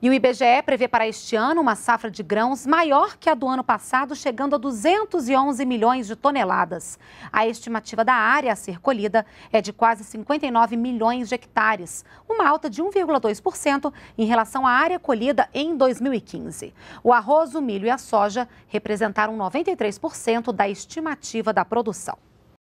E o IBGE prevê para este ano uma safra de grãos maior que a do ano passado, chegando a 211 milhões de toneladas. A estimativa da área a ser colhida é de quase 59 milhões de hectares, uma alta de 1,2% em relação à área colhida em 2015. O arroz, o milho e a soja representaram 93% da estimativa da produção.